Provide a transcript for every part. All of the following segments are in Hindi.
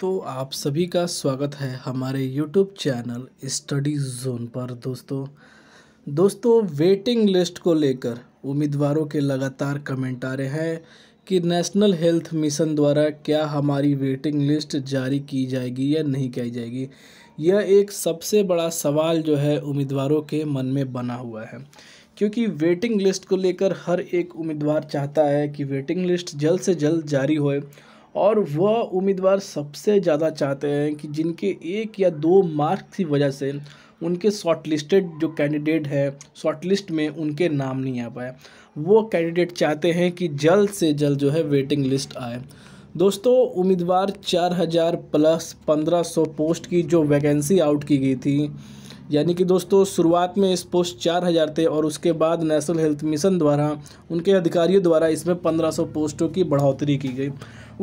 दोस्तों आप सभी का स्वागत है हमारे यूट्यूब चैनल स्टडी जोन पर दोस्तों दोस्तों वेटिंग लिस्ट को लेकर उम्मीदवारों के लगातार कमेंट आ रहे हैं कि नेशनल हेल्थ मिशन द्वारा क्या हमारी वेटिंग लिस्ट जारी की जाएगी या नहीं की जाएगी यह एक सबसे बड़ा सवाल जो है उम्मीदवारों के मन में बना हुआ है क्योंकि वेटिंग लिस्ट को लेकर हर एक उम्मीदवार चाहता है कि वेटिंग लिस्ट जल्द से जल्द जारी होए और वह उम्मीदवार सबसे ज़्यादा चाहते हैं कि जिनके एक या दो मार्क्स की वजह से उनके शॉर्टलिस्टेड जो कैंडिडेट है शॉर्टलिस्ट में उनके नाम नहीं आ पाए वो कैंडिडेट चाहते हैं कि जल्द से जल्द जो है वेटिंग लिस्ट आए दोस्तों उम्मीदवार 4000 प्लस 1500 पोस्ट की जो वैकेंसी आउट की गई थी यानी कि दोस्तों शुरुआत में इस पोस्ट चार हज़ार थे और उसके बाद नेशनल हेल्थ मिशन द्वारा उनके अधिकारियों द्वारा इसमें पंद्रह सौ पोस्टों की बढ़ोतरी की गई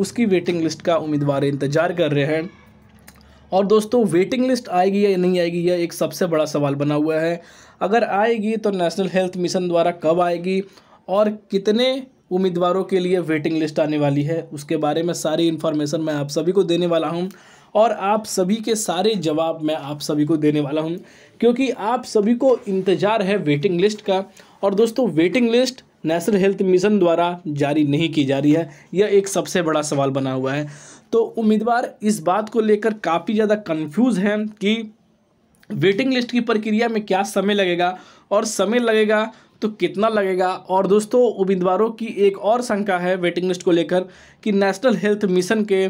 उसकी वेटिंग लिस्ट का उम्मीदवार इंतजार कर रहे हैं और दोस्तों वेटिंग लिस्ट आएगी या नहीं आएगी यह एक सबसे बड़ा सवाल बना हुआ है अगर आएगी तो नेशनल हेल्थ मिशन द्वारा कब आएगी और कितने उम्मीदवारों के लिए वेटिंग लिस्ट आने वाली है उसके बारे में सारी इन्फॉर्मेशन मैं आप सभी को देने वाला हूँ और आप सभी के सारे जवाब मैं आप सभी को देने वाला हूँ क्योंकि आप सभी को इंतज़ार है वेटिंग लिस्ट का और दोस्तों waiting list National Health Mission द्वारा जारी नहीं की जा रही है यह एक सबसे बड़ा सवाल बना हुआ है तो उम्मीदवार इस बात को लेकर काफ़ी ज़्यादा कंफ्यूज हैं कि वेटिंग लिस्ट की प्रक्रिया में क्या समय लगेगा और समय लगेगा तो कितना लगेगा और दोस्तों उम्मीदवारों की एक और शंका है वेटिंग लिस्ट को लेकर कि नेशनल हेल्थ मिशन के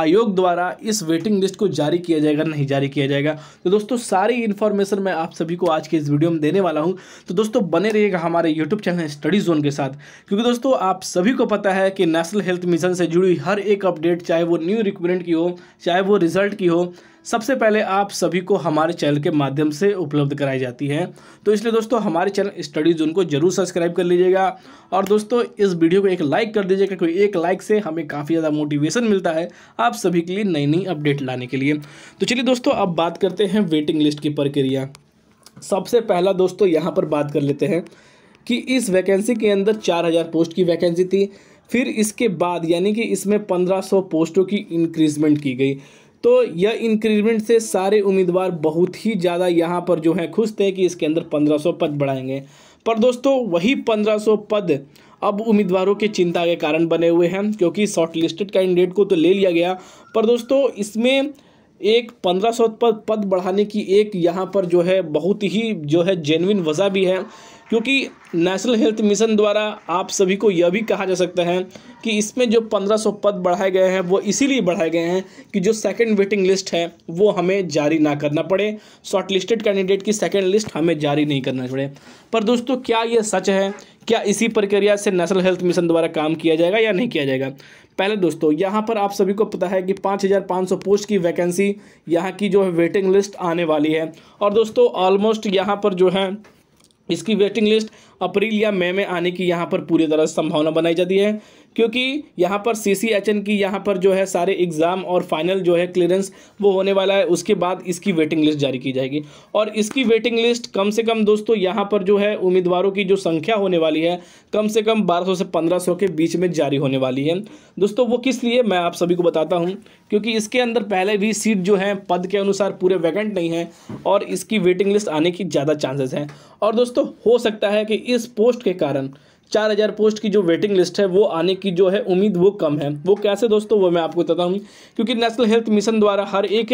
आयोग द्वारा इस वेटिंग लिस्ट को जारी किया जाएगा नहीं जारी किया जाएगा तो दोस्तों सारी इन्फॉर्मेशन मैं आप सभी को आज के इस वीडियो में देने वाला हूँ तो दोस्तों बने रहिएगा हमारे यूट्यूब चैनल स्टडी जोन के साथ क्योंकि दोस्तों आप सभी को पता है कि नेशनल हेल्थ मिशन से जुड़ी हर एक अपडेट चाहे वो न्यू रिक्रूटमेंट की हो चाहे वो रिजल्ट की हो सबसे पहले आप सभी को हमारे चैनल के माध्यम से उपलब्ध कराई जाती है तो इसलिए दोस्तों हमारे चैनल स्टडी जोन को जरूर सब्सक्राइब कर लीजिएगा और दोस्तों इस वीडियो को एक लाइक कर दीजिएगा क्योंकि एक लाइक से हमें काफ़ी ज़्यादा मोटिवेशन मिलता है आप सभी के लिए नई नई अपडेट लाने के लिए तो चलिए दोस्तों अब बात करते हैं वेटिंग लिस्ट की प्रक्रिया सबसे पहला दोस्तों यहाँ पर बात कर लेते हैं कि इस वैकेंसी के अंदर चार हज़ार पोस्ट की वैकेंसी थी फिर इसके बाद यानी कि इसमें पंद्रह सौ पोस्टों की इंक्रीजमेंट की गई तो यह इंक्रीजमेंट से सारे उम्मीदवार बहुत ही ज़्यादा यहाँ पर जो है खुश थे कि इसके अंदर 1500 पद बढ़ाएंगे पर दोस्तों वही 1500 पद अब उम्मीदवारों की चिंता के कारण बने हुए हैं क्योंकि शॉर्टलिस्टेड कैंडिडेट को तो ले लिया गया पर दोस्तों इसमें एक पंद्रह सौ पद पद बढ़ाने की एक यहाँ पर जो है बहुत ही जो है जेनविन वजह भी है क्योंकि नेशनल हेल्थ मिशन द्वारा आप सभी को यह भी कहा जा सकता है कि इसमें जो 1500 पद बढ़ाए गए हैं वो इसीलिए बढ़ाए गए हैं कि जो सेकंड वेटिंग लिस्ट है वो हमें जारी ना करना पड़े शॉर्टलिस्टेड कैंडिडेट की सेकंड लिस्ट हमें जारी नहीं करना पड़े पर दोस्तों क्या ये सच है क्या इसी प्रक्रिया से नेशनल हेल्थ मिशन द्वारा काम किया जाएगा या नहीं किया जाएगा पहले दोस्तों यहाँ पर आप सभी को पता है कि 5,500 पोस्ट की वैकेंसी यहाँ की जो है वेटिंग लिस्ट आने वाली है और दोस्तों ऑलमोस्ट यहाँ पर जो है इसकी वेटिंग लिस्ट अप्रैल या मई में आने की यहाँ पर पूरी तरह संभावना बनाई जाती है क्योंकि यहाँ पर सी सी एच एन की यहाँ पर जो है सारे एग्ज़ाम और फाइनल जो है क्लियरेंस वो होने वाला है उसके बाद इसकी वेटिंग लिस्ट जारी की जाएगी और इसकी वेटिंग लिस्ट कम से कम दोस्तों यहाँ पर जो है उम्मीदवारों की जो संख्या होने वाली है कम से कम 1200 से 1500 के बीच में जारी होने वाली है दोस्तों वो किस लिए मैं आप सभी को बताता हूँ क्योंकि इसके अंदर पहले भी सीट जो है पद के अनुसार पूरे वैकेंट नहीं है और इसकी वेटिंग लिस्ट आने की ज़्यादा चांसेस हैं और दोस्तों हो सकता है कि इस पोस्ट के कारण चार हज़ार पोस्ट की जो वेटिंग लिस्ट है वो आने की जो है उम्मीद वो कम है वो कैसे दोस्तों वो मैं आपको हूँ क्योंकि नेशनल हेल्थ मिशन द्वारा हर एक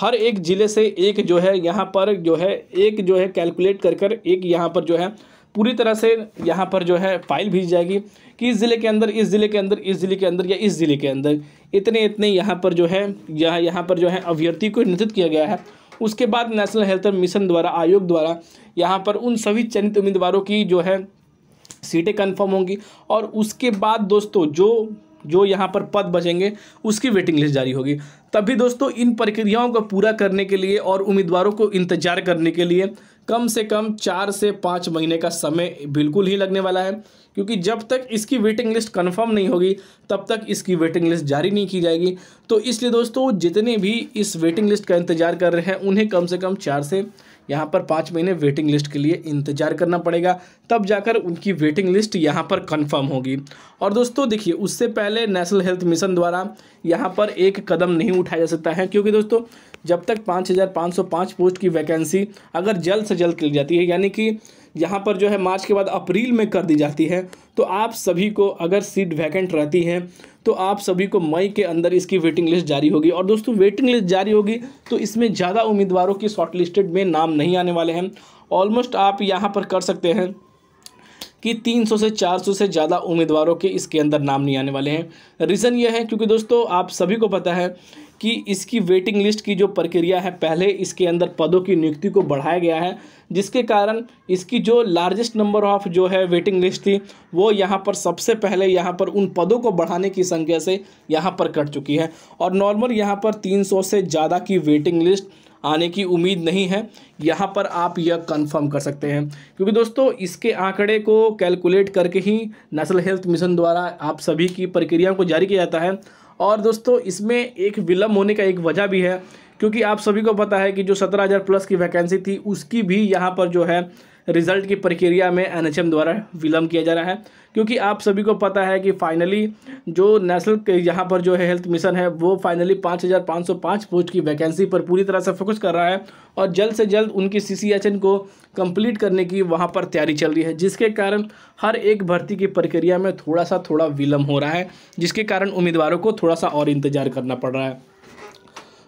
हर एक ज़िले से एक जो है यहाँ पर जो है एक जो है कैलकुलेट कर कर एक यहाँ पर जो है पूरी तरह से यहाँ पर जो है फाइल भेज जाएगी कि इस ज़िले के अंदर इस ज़िले के अंदर इस ज़िले के अंदर या इस ज़िले के अंदर इतने इतने यहाँ पर जो है यहाँ यहाँ पर जो है अभ्यर्थी को निर्धित किया गया है उसके बाद नेशनल हेल्थ मिशन द्वारा आयोग द्वारा यहाँ पर उन सभी चयनित उम्मीदवारों की जो है सीटें कंफर्म होंगी और उसके बाद दोस्तों जो जो यहाँ पर पद बचेंगे उसकी वेटिंग लिस्ट जारी होगी तभी दोस्तों इन प्रक्रियाओं को पूरा करने के लिए और उम्मीदवारों को इंतजार करने के लिए कम से कम चार से पाँच महीने का समय बिल्कुल ही लगने वाला है क्योंकि जब तक इसकी वेटिंग लिस्ट कंफर्म नहीं होगी तब तक इसकी वेटिंग लिस्ट जारी नहीं की जाएगी तो इसलिए दोस्तों जितने भी इस वेटिंग लिस्ट का इंतजार कर रहे हैं उन्हें कम से कम चार से यहाँ पर पाँच महीने वेटिंग लिस्ट के लिए इंतज़ार करना पड़ेगा तब जाकर उनकी वेटिंग लिस्ट यहाँ पर कंफर्म होगी और दोस्तों देखिए उससे पहले नेशनल हेल्थ मिशन द्वारा यहाँ पर एक कदम नहीं उठाया जा सकता है क्योंकि दोस्तों जब तक पाँच हज़ार पाँच सौ पाँच पोस्ट की वैकेंसी अगर जल्द से जल्द की जाती है यानी कि यहाँ पर जो है मार्च के बाद अप्रैल में कर दी जाती है तो आप सभी को अगर सीट वैकेंट रहती है तो आप सभी को मई के अंदर इसकी वेटिंग लिस्ट जारी होगी और दोस्तों वेटिंग लिस्ट जारी होगी तो इसमें ज़्यादा उम्मीदवारों की शॉर्टलिस्टेड में नाम नहीं आने वाले हैं ऑलमोस्ट आप यहाँ पर कर सकते हैं कि 300 से 400 से ज़्यादा उम्मीदवारों के इसके अंदर नाम नहीं आने वाले हैं रीज़न ये है क्योंकि दोस्तों आप सभी को पता है कि इसकी वेटिंग लिस्ट की जो प्रक्रिया है पहले इसके अंदर पदों की नियुक्ति को बढ़ाया गया है जिसके कारण इसकी जो लार्जेस्ट नंबर ऑफ जो है वेटिंग लिस्ट थी वो यहाँ पर सबसे पहले यहाँ पर उन पदों को बढ़ाने की संख्या से यहाँ पर कट चुकी है और नॉर्मल यहाँ पर 300 से ज़्यादा की वेटिंग लिस्ट आने की उम्मीद नहीं है यहाँ पर आप यह कंफर्म कर सकते हैं क्योंकि दोस्तों इसके आंकड़े को कैलकुलेट करके ही नेशनल हेल्थ मिशन द्वारा आप सभी की प्रक्रियाओं को जारी किया जाता है और दोस्तों इसमें एक विलम्ब होने का एक वजह भी है क्योंकि आप सभी को पता है कि जो सत्रह हज़ार प्लस की वैकेंसी थी उसकी भी यहाँ पर जो है रिजल्ट की प्रक्रिया में एनएचएम द्वारा विलम्ब किया जा रहा है क्योंकि आप सभी को पता है कि फाइनली जो नेशनल यहाँ पर जो है हेल्थ मिशन है वो फाइनली पाँच हज़ार पाँच सौ पाँच पोस्ट की वैकेंसी पर पूरी तरह से फोकस कर रहा है और जल्द से जल्द उनकी सी को कंप्लीट करने की वहाँ पर तैयारी चल रही है जिसके कारण हर एक भर्ती की प्रक्रिया में थोड़ा सा थोड़ा विलम्ब हो रहा है जिसके कारण उम्मीदवारों को थोड़ा सा और इंतज़ार करना पड़ रहा है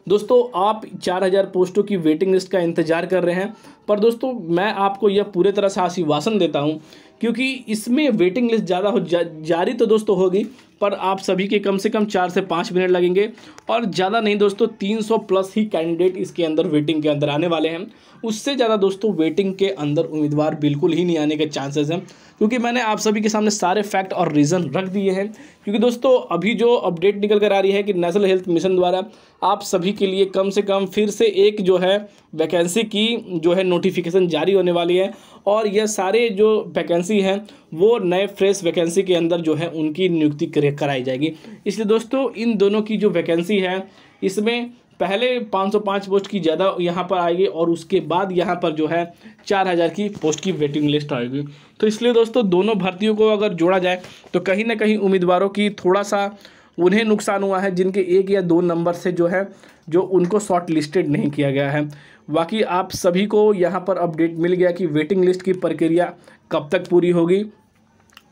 दोस्तों आप 4000 पोस्टों की वेटिंग लिस्ट का इंतज़ार कर रहे हैं पर दोस्तों मैं आपको यह पूरे तरह से आशीर्वासन देता हूँ क्योंकि इसमें वेटिंग लिस्ट ज़्यादा हो जा, जारी तो दोस्तों होगी पर आप सभी के कम से कम चार से पाँच मिनट लगेंगे और ज़्यादा नहीं दोस्तों तीन सौ प्लस ही कैंडिडेट इसके अंदर वेटिंग के अंदर आने वाले हैं उससे ज़्यादा दोस्तों वेटिंग के अंदर उम्मीदवार बिल्कुल ही नहीं आने के चांसेज़ हैं क्योंकि मैंने आप सभी के सामने सारे फैक्ट और रीज़न रख दिए हैं क्योंकि दोस्तों अभी जो अपडेट निकल कर आ रही है कि नेशनल हेल्थ मिशन द्वारा आप सभी के लिए कम से कम फिर से एक जो है वैकेंसी की जो है नोटिफिकेशन जारी होने वाली है और यह सारे जो वैकेंसी हैं वो नए फ्रेश वैकेंसी के अंदर जो है उनकी नियुक्ति कराई जाएगी इसलिए दोस्तों इन दोनों की जो वैकेंसी है इसमें पहले 505 पोस्ट की ज़्यादा यहाँ पर आएगी और उसके बाद यहाँ पर जो है 4000 की पोस्ट की वेटिंग लिस्ट आएगी तो इसलिए दोस्तों दोनों भर्तियों को अगर जोड़ा जाए तो कहीं ना कहीं उम्मीदवारों की थोड़ा सा उन्हें नुकसान हुआ है जिनके एक या दो नंबर से जो है जो उनको शॉर्ट लिस्टेड नहीं किया गया है बाकी आप सभी को यहाँ पर अपडेट मिल गया कि वेटिंग लिस्ट की प्रक्रिया कब तक पूरी होगी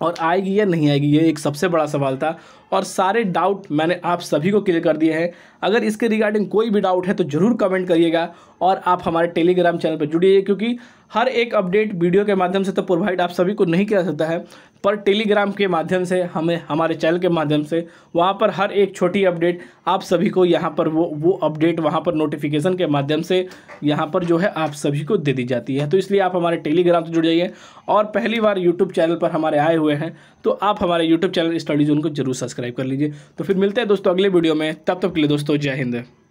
और आएगी या नहीं आएगी ये एक सबसे बड़ा सवाल था और सारे डाउट मैंने आप सभी को क्लियर कर दिए हैं अगर इसके रिगार्डिंग कोई भी डाउट है तो ज़रूर कमेंट करिएगा और आप हमारे टेलीग्राम चैनल पर जुड़िए क्योंकि हर एक अपडेट वीडियो के माध्यम से तो प्रोवाइड आप सभी को नहीं किया जाता है पर टेलीग्राम के माध्यम से हमें हमारे चैनल के माध्यम से वहाँ पर हर एक छोटी अपडेट आप सभी को यहाँ पर वो वो अपडेट वहाँ पर नोटिफिकेशन के माध्यम से यहाँ पर जो है आप सभी को दे दी जाती है तो इसलिए आप हमारे टेलीग्राम से जुड़ जाइए और पहली बार यूट्यूब चैनल पर हमारे आए हुए हैं तो आप हमारे यूट्यूब चैनल स्टडी जोन को जरूर सब्सक्राइब कर लीजिए तो फिर मिलते हैं दोस्तों अगले वीडियो में तब तक के लिए दोस्तों जय हिंद